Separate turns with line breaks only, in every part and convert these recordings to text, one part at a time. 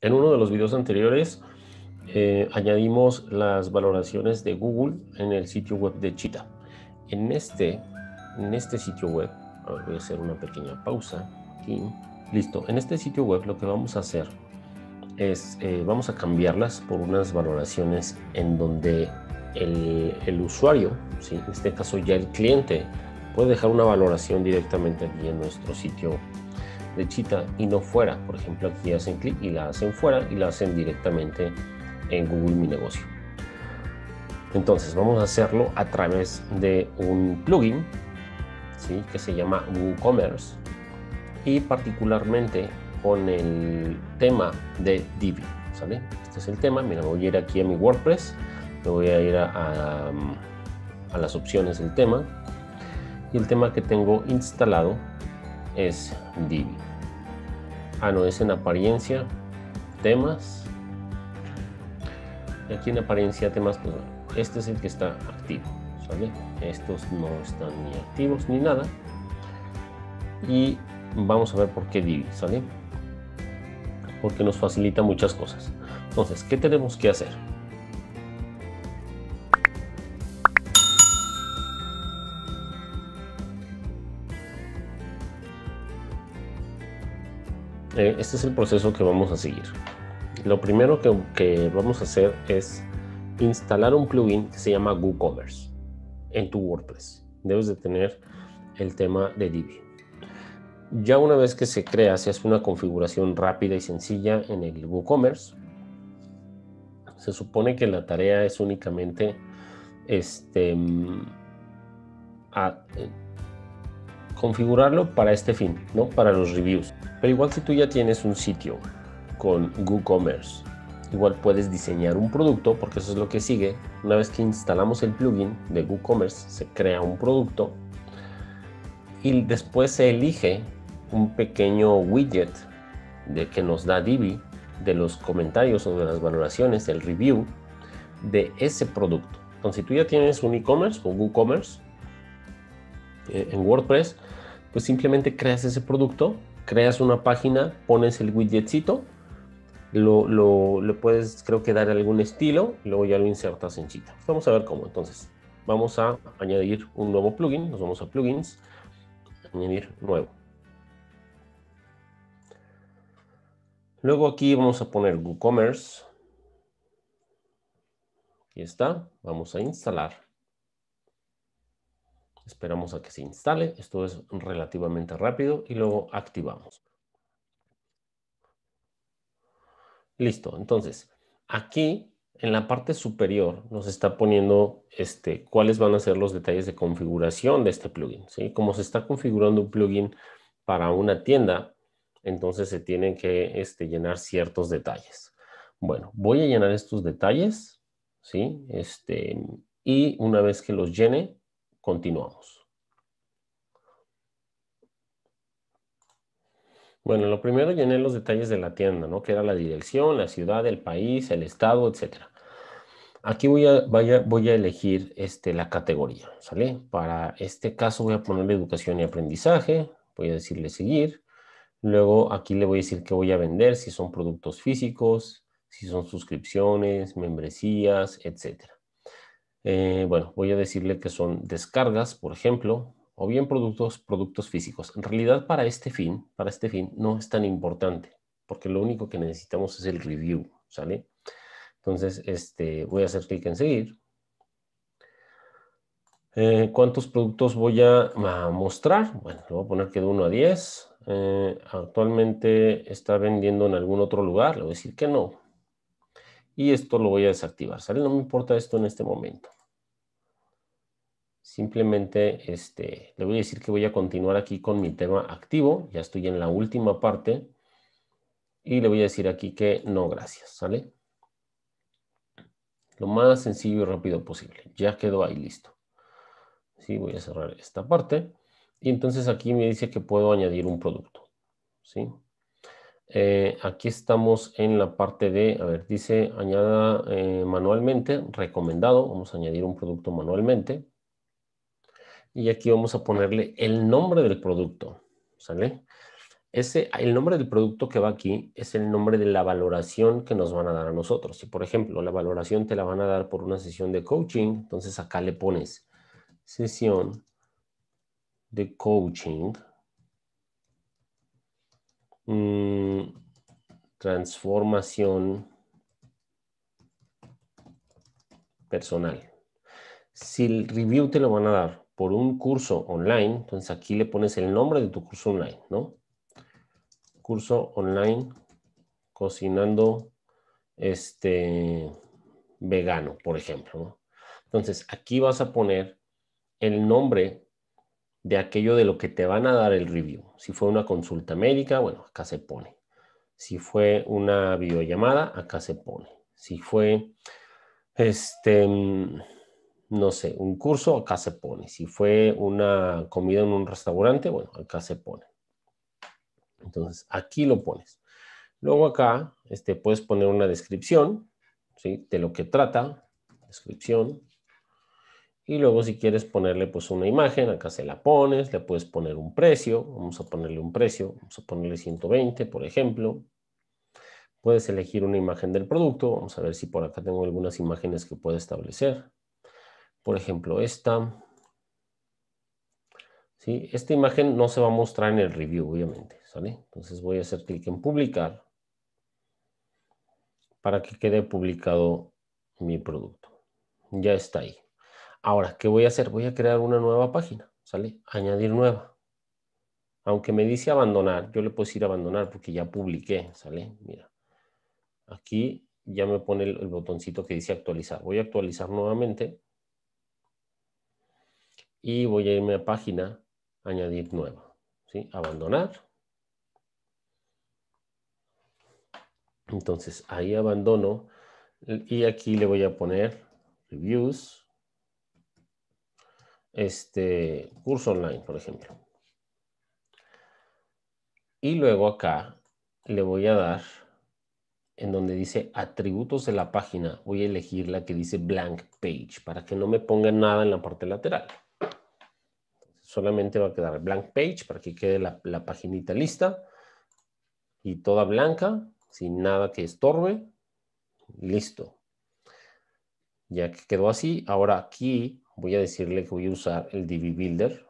En uno de los videos anteriores eh, añadimos las valoraciones de Google en el sitio web de Chita. En este, en este sitio web, voy a hacer una pequeña pausa y Listo, en este sitio web lo que vamos a hacer es, eh, vamos a cambiarlas por unas valoraciones en donde el, usuario, en este caso ya el cliente, puede dejar una valoración directamente aquí en nuestro sitio y no fuera. Por ejemplo, aquí hacen clic y la hacen fuera y la hacen directamente en Google Mi Negocio. Entonces vamos a hacerlo a través de un plugin ¿sí? que se llama WooCommerce y particularmente con el tema de Divi. ¿sale? Este es el tema. Mira, voy a ir aquí a mi WordPress, me voy a ir a las opciones del tema y el tema que tengo instalado es Divi. Ah, no, es en apariencia, temas. y Aquí en apariencia, temas, pues este es el que está activo, Estos no están ni activos ni nada. Y vamos a ver por qué digo ¿sale? Porque nos facilita muchas cosas. Entonces, ¿qué tenemos que hacer? Eh, este es el proceso que vamos a seguir. Lo primero que, vamos a hacer es instalar un plugin que se llama WooCommerce en tu WordPress. Debes de tener el tema de Divi. Ya una vez que se crea, se hace una configuración rápida y sencilla en el WooCommerce. Se supone que la tarea es únicamente este, mm, eh, configurarlo para este fin, ¿no? Para los reviews. Pero igual si tú ya tienes un sitio con WooCommerce, igual puedes diseñar un producto, porque eso es lo que sigue. Una vez que instalamos el plugin de WooCommerce, se crea un producto y después se elige un pequeño widget de que nos da Divi de los comentarios o de las valoraciones, el review de ese producto. Entonces, si tú ya tienes un e-commerce o WooCommerce, eh, en WordPress, pues simplemente creas ese producto, creas una página, pones el widgetcito, lo, lo, puedes creo que dar algún estilo, luego ya lo insertas en Chita. Vamos a ver cómo entonces. Vamos a añadir un nuevo plugin, nos vamos a plugins, añadir nuevo. Luego aquí vamos a poner WooCommerce. Y está. Vamos a instalar. Esperamos a que se instale. Esto es relativamente rápido y luego activamos. Listo. Entonces, aquí en la parte superior nos está poniendo este, cuáles van a ser los detalles de configuración de este plugin. ¿sí? Como se está configurando un plugin para una tienda, entonces se tienen que este, llenar ciertos detalles. Bueno, voy a llenar estos detalles, ¿sí? Este, y una vez que los llene, Continuamos. Bueno, lo primero llené los detalles de la tienda, ¿no? Que era la dirección, la ciudad, el país, el estado, etcétera. Aquí voy a, voy a elegir este, la categoría, ¿sale? Para este caso voy a ponerle educación y aprendizaje, voy a decirle seguir. Luego aquí le voy a decir que voy a vender, si son productos físicos, si son suscripciones, membresías, etcétera. Eh, bueno, voy a decirle que son descargas, por ejemplo, o bien productos, productos físicos. En realidad, para este fin, para este fin, no es tan importante, porque lo único que necesitamos es el review, ¿sale? Entonces, este, voy a hacer clic en seguir. Eh, ¿Cuántos productos voy a, mostrar? Bueno, le voy a poner que de 1 a 10. Eh, actualmente está vendiendo en algún otro lugar, le voy a decir que no. Y esto lo voy a desactivar, ¿sale? No me importa esto en este momento. Simplemente este, le voy a decir que voy a continuar aquí con mi tema activo. Ya estoy en la última parte. Y le voy a decir aquí que no, gracias. ¿Sale? Lo más sencillo y rápido posible. Ya quedó ahí listo. Sí, voy a cerrar esta parte. Y entonces aquí me dice que puedo añadir un producto. Eh, aquí estamos en la parte de, a ver, dice añada eh, manualmente, recomendado, vamos a añadir un producto manualmente y aquí vamos a ponerle el nombre del producto, ¿sale? Ese, el nombre del producto que va aquí es el nombre de la valoración que nos van a dar a nosotros. Si, por ejemplo, la valoración te la van a dar por una sesión de coaching, entonces acá le pones sesión de coaching mm, transformación personal. Si el review te lo van a dar por un curso online, entonces aquí le pones el nombre de tu curso online, ¿no? Curso online cocinando este vegano, por ejemplo. ¿no? Entonces aquí vas a poner el nombre de aquello de lo que te van a dar el review. Si fue una consulta médica, bueno, acá se pone. Si fue una videollamada, acá se pone. Si fue este no sé, un curso, acá se pone. Si fue una comida en un restaurante, bueno, acá se pone. Entonces, aquí lo pones. Luego acá este, puedes poner una descripción ¿sí? de lo que trata, descripción. Y luego si quieres ponerle pues una imagen, acá se la pones, le puedes poner un precio, vamos a ponerle un precio, vamos a ponerle 120 por ejemplo. Puedes elegir una imagen del producto, vamos a ver si por acá tengo algunas imágenes que pueda establecer por ejemplo, esta. ¿sí? Esta imagen no se va a mostrar en el review, obviamente. ¿sale? Entonces voy a hacer clic en publicar para que quede publicado mi producto. Ya está ahí. Ahora, ¿qué voy a hacer? Voy a crear una nueva página. ¿Sale? Añadir nueva. Aunque me dice abandonar, yo le puedo decir abandonar porque ya publiqué. ¿Sale? Mira. Aquí ya me pone el, el botoncito que dice actualizar. Voy a actualizar nuevamente y voy a irme a página, añadir nueva, ¿sí? abandonar. Entonces ahí abandono y aquí le voy a poner reviews, este curso online, por ejemplo. Y luego acá le voy a dar en donde dice atributos de la página, voy a elegir la que dice blank page para que no me ponga nada en la parte lateral solamente va a quedar blank page para que quede la, la paginita lista y toda blanca, sin nada que estorbe. Listo. Ya que quedó así, ahora aquí voy a decirle que voy a usar el DB Builder.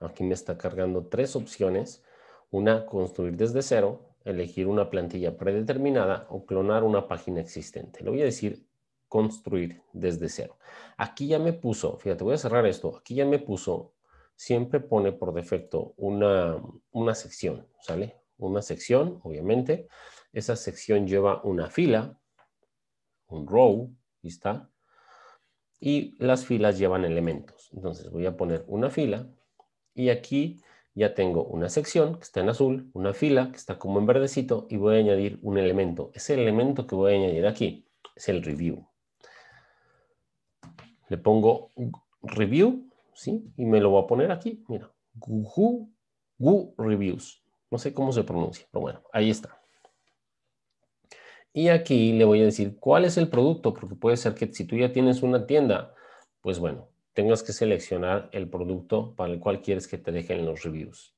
Aquí me está cargando tres opciones. Una, construir desde cero elegir una plantilla predeterminada o clonar una página existente. Le voy a decir construir desde cero. Aquí ya me puso, fíjate, voy a cerrar esto, aquí ya me puso, siempre pone por defecto una, una sección, ¿sale? Una sección, obviamente. Esa sección lleva una fila, un row, y está. Y las filas llevan elementos. Entonces voy a poner una fila y aquí ya tengo una sección que está en azul, una fila que está como en verdecito y voy a añadir un elemento. Ese elemento que voy a añadir aquí es el review. Le pongo review, ¿sí? Y me lo voy a poner aquí, mira, Reviews. No sé cómo se pronuncia, pero bueno, ahí está. Y aquí le voy a decir cuál es el producto, porque puede ser que si tú ya tienes una tienda, pues bueno, tengas que seleccionar el producto para el cual quieres que te dejen los reviews.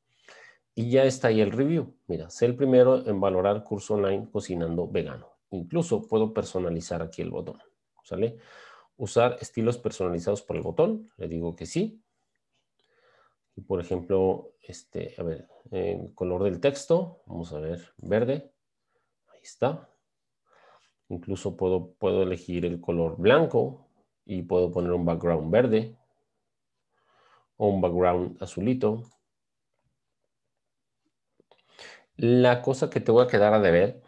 Y ya está ahí el review. Mira, sé el primero en valorar curso online cocinando vegano. Incluso puedo personalizar aquí el botón. ¿Sale? Usar estilos personalizados por el botón. Le digo que sí. Y por ejemplo, este, a ver, el color del texto. Vamos a ver, verde. Ahí está. Incluso puedo, puedo elegir el color blanco y puedo poner un background verde o un background azulito. La cosa que te voy a quedar a deber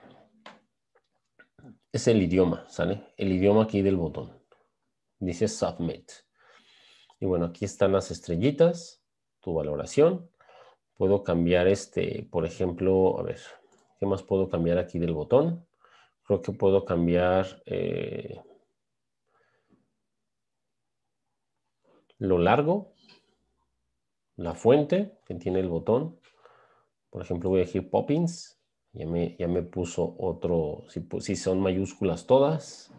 es el idioma, ¿sale? El idioma aquí del botón. Dice Submit. Y bueno, aquí están las estrellitas, tu valoración. Puedo cambiar este, por ejemplo, a ver, ¿qué más puedo cambiar aquí del botón? Creo que puedo cambiar... Eh, lo largo, la fuente que tiene el botón. Por ejemplo, voy a elegir Poppins. Ya me, puso otro, si, son mayúsculas todas.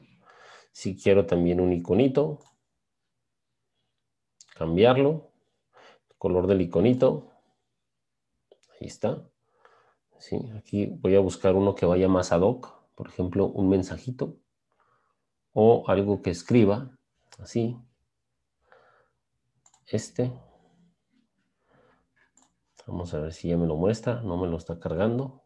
Si quiero también un iconito, cambiarlo. color del iconito. Ahí está. aquí voy a buscar uno que vaya más ad hoc. Por ejemplo, un mensajito. O algo que escriba. Así este. Vamos a ver si ya me lo muestra, no me lo está cargando.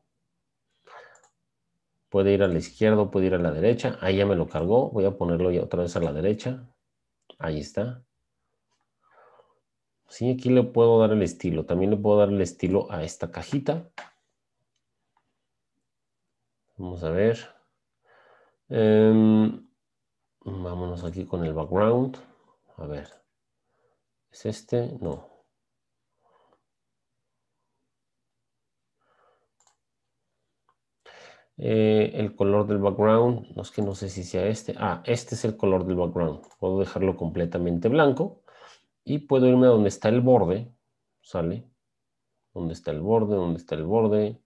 Puede ir a la izquierda, puede ir a la derecha. Ahí ya me lo cargó. Voy a ponerlo ya otra vez a la derecha. Ahí está. Sí, aquí le puedo dar el estilo. También le puedo dar el estilo a esta cajita. Vamos a ver. Em, vámonos aquí con el background. A ver. ¿Es este? No. Eh, el color del background, no es que no sé si sea este. Ah, este es el color del background. Puedo dejarlo completamente blanco y puedo irme a donde está el borde. Sale. ¿Dónde está el borde? ¿Dónde está el borde?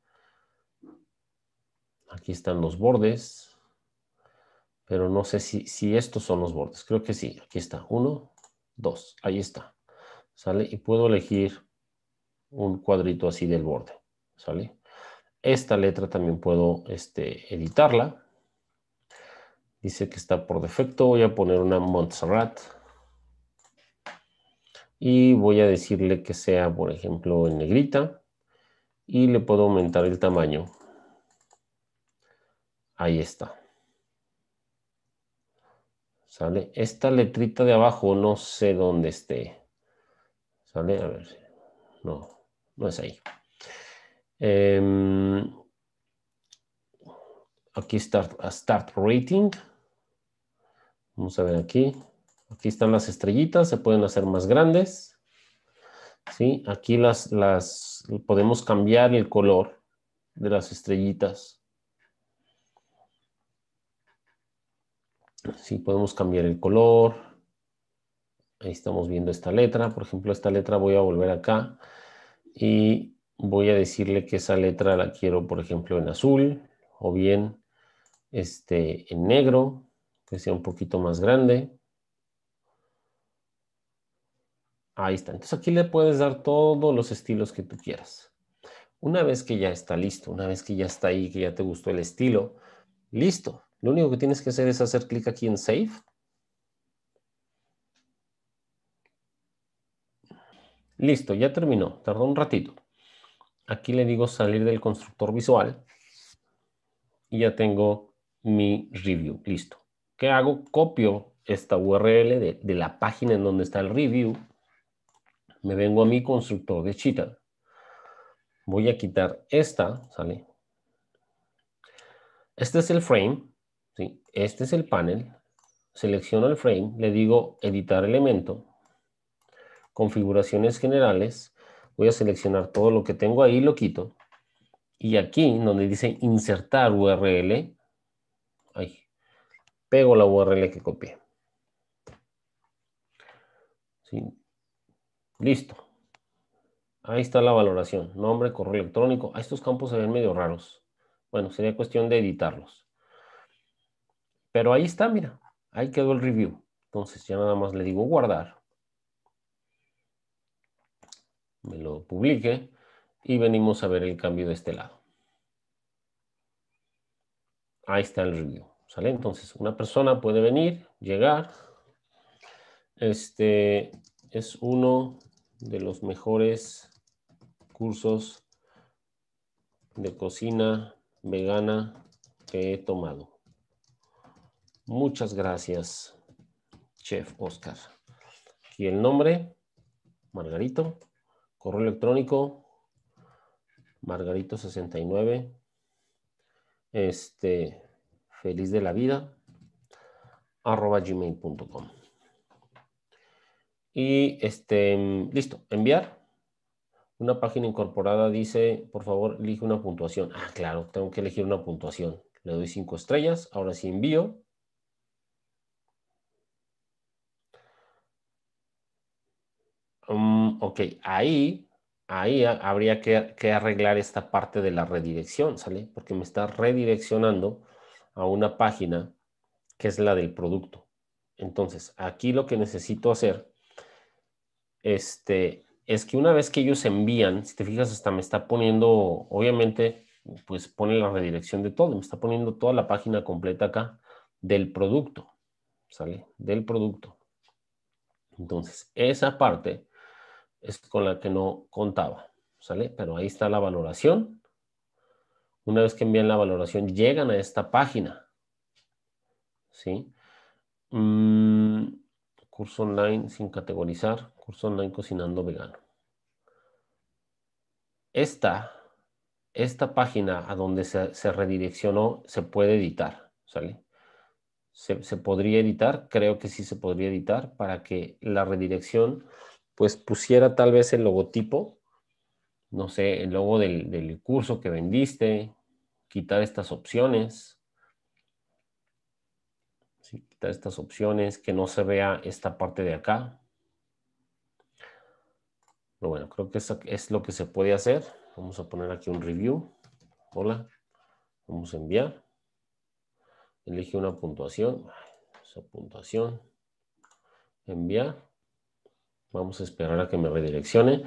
Aquí están los bordes. Pero no sé si estos son los bordes. Creo que sí. Aquí está. Uno, 2. Ahí está. ¿Sale? Y puedo elegir un cuadrito así del borde. ¿Sale? Esta letra también puedo este, editarla. Dice que está por defecto. Voy a poner una Montserrat. Y voy a decirle que sea, por ejemplo, en negrita. Y le puedo aumentar el tamaño. Ahí está. ¿Sale? Esta letrita de abajo no sé dónde esté. ¿Sale? A ver. No, no es ahí. Em, aquí está start rating. Vamos a ver aquí. Aquí están las estrellitas, se pueden hacer más grandes. ¿Sí? Aquí las, las podemos cambiar el color de las estrellitas. si podemos cambiar el color. Ahí estamos viendo esta letra. Por ejemplo, esta letra voy a volver acá y voy a decirle que esa letra la quiero, por ejemplo, en azul o bien este, en negro, que sea un poquito más grande. Ahí está. Entonces aquí le puedes dar todos los estilos que tú quieras. Una vez que ya está listo, una vez que ya está ahí, que ya te gustó el estilo, listo. Lo único que tienes que hacer es hacer clic aquí en Save. Listo, ya terminó. Tardó un ratito. Aquí le digo salir del constructor visual. Y ya tengo mi review. Listo. ¿Qué hago? Copio esta URL de, la página en donde está el review. Me vengo a mi constructor de Cheetah. Voy a quitar esta. ¿Sale? Este es el frame. Este es el panel. Selecciono el frame, le digo editar elemento, configuraciones generales, voy a seleccionar todo lo que tengo ahí, lo quito. Y aquí, donde dice insertar URL, ahí, pego la URL que copié. Listo. Ahí está la valoración. Nombre, correo electrónico. Ah, estos campos se ven medio raros. Bueno, sería cuestión de editarlos. Pero ahí está, mira, ahí quedó el review. Entonces ya nada más le digo guardar. Me lo publique y venimos a ver el cambio de este lado. Ahí está el review. ¿Sale? Entonces una persona puede venir, llegar. Este es uno de los mejores cursos de cocina vegana que he tomado. Muchas gracias, Chef Oscar. Aquí el nombre, Margarito. Correo electrónico, Margarito69. Este, feliz de la vida, arroba gmail.com. Y este, listo, enviar. Una página incorporada dice, por favor, elige una puntuación. Ah, claro, tengo que elegir una puntuación. Le doy cinco estrellas. Ahora sí envío. Mm, ok, ahí, ahí habría que, que, arreglar esta parte de la redirección, ¿sale? Porque me está redireccionando a una página que es la del producto. Entonces, aquí lo que necesito hacer este, es que una vez que ellos envían, si te fijas, hasta me está poniendo, obviamente, pues pone la redirección de todo, me está poniendo toda la página completa acá del producto, ¿sale? Del producto. Entonces, esa parte es con la que no contaba, ¿sale? Pero ahí está la valoración. Una vez que envían la valoración, llegan a esta página, ¿sí? Mm, curso online sin categorizar, curso online cocinando vegano. Esta, esta página a donde se, redireccionó se puede editar, ¿sale? se podría editar, creo que sí se podría editar para que la redirección pues pusiera tal vez el logotipo, no sé, el logo del, curso que vendiste, quitar estas opciones, quitar estas opciones, que no se vea esta parte de acá. Pero bueno, creo que eso es lo que se puede hacer. Vamos a poner aquí un review. Hola. Vamos a enviar. Elige una puntuación. Esa puntuación. Enviar. Vamos a esperar a que me redireccione.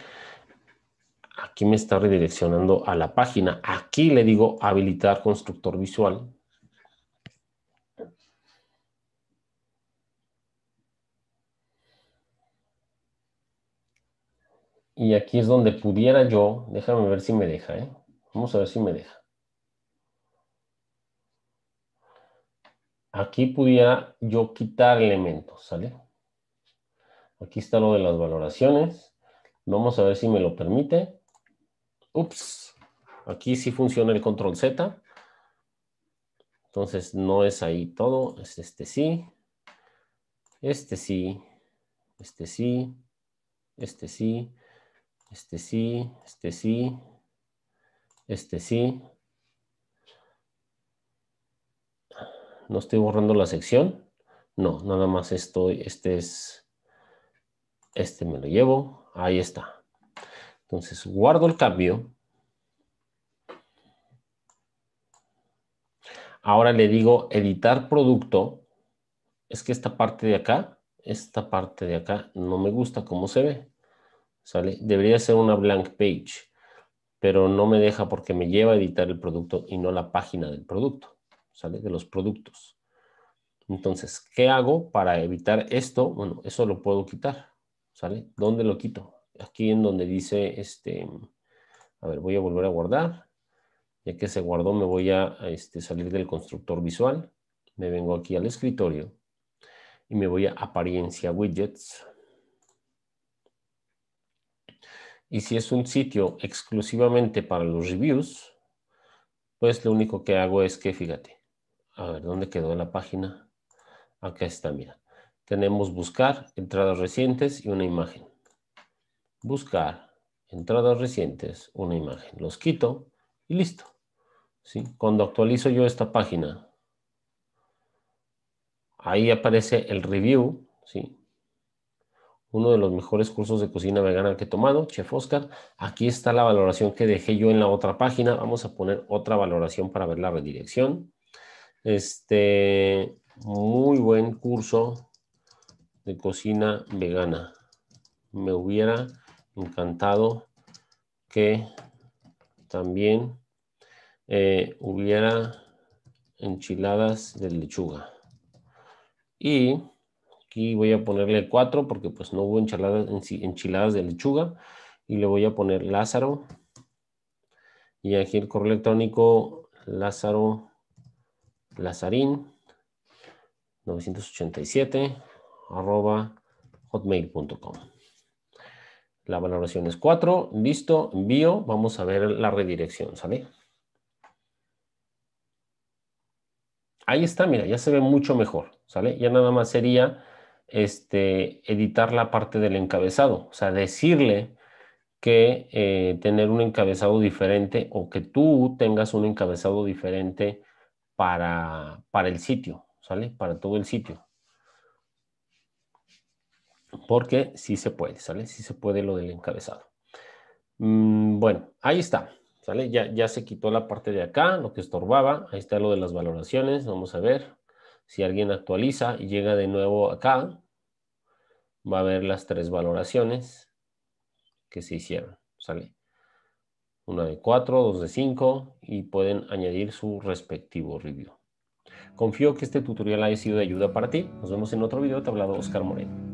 Aquí me está redireccionando a la página. Aquí le digo habilitar constructor visual. Y aquí es donde pudiera yo, déjame ver si me deja, ¿eh? Vamos a ver si me deja. Aquí pudiera yo quitar elementos, ¿sale? Aquí está lo de las valoraciones. Vamos a ver si me lo permite. Ups, aquí sí funciona el control Z. Entonces no es ahí todo, es este sí, este sí, este sí, este sí, este sí, este sí, este sí. No estoy borrando la sección. No, nada más estoy, este es este me lo llevo. Ahí está. Entonces guardo el cambio. Ahora le digo editar producto. Es que esta parte de acá, esta parte de acá no me gusta cómo se ve. ¿Sale? Debería ser una blank page, pero no me deja porque me lleva a editar el producto y no la página del producto, ¿sale? De los productos. Entonces, ¿qué hago para evitar esto? Bueno, eso lo puedo quitar. ¿Sale? ¿Dónde lo quito? Aquí en donde dice, este, a ver, voy a volver a guardar. Ya que se guardó, me voy a, este, salir del constructor visual. Me vengo aquí al escritorio y me voy a apariencia widgets. Y si es un sitio exclusivamente para los reviews, pues lo único que hago es que, fíjate, a ver, ¿dónde quedó la página? Acá está, mira tenemos buscar, entradas recientes y una imagen. Buscar, entradas recientes, una imagen. Los quito y listo. ¿Sí? Cuando actualizo yo esta página, ahí aparece el review, ¿sí? uno de los mejores cursos de cocina vegana que he tomado, Chef Oscar. Aquí está la valoración que dejé yo en la otra página. Vamos a poner otra valoración para ver la redirección. Este, muy buen curso de cocina vegana. Me hubiera encantado que también eh, hubiera enchiladas de lechuga. Y aquí voy a ponerle 4 porque pues no hubo enchiladas, enchiladas de lechuga. Y le voy a poner Lázaro. Y aquí el correo electrónico Lázaro Lazarín 987 arroba hotmail.com. La valoración es 4, listo, envío, vamos a ver la redirección, ¿sale? Ahí está, mira, ya se ve mucho mejor, ¿sale? Ya nada más sería este, editar la parte del encabezado, o sea, decirle que eh, tener un encabezado diferente o que tú tengas un encabezado diferente para, para el sitio, ¿sale? Para todo el sitio porque sí se puede, ¿sale? Sí se puede lo del encabezado. Mm, bueno, ahí está, ¿sale? Ya, ya se quitó la parte de acá, lo que estorbaba. Ahí está lo de las valoraciones. Vamos a ver si alguien actualiza y llega de nuevo acá. Va a ver las tres valoraciones que se hicieron, ¿sale? Una de cuatro, dos de cinco y pueden añadir su respectivo review. Confío que este tutorial haya sido de ayuda para ti. Nos vemos en otro video. Te ha hablado Oscar Moreno.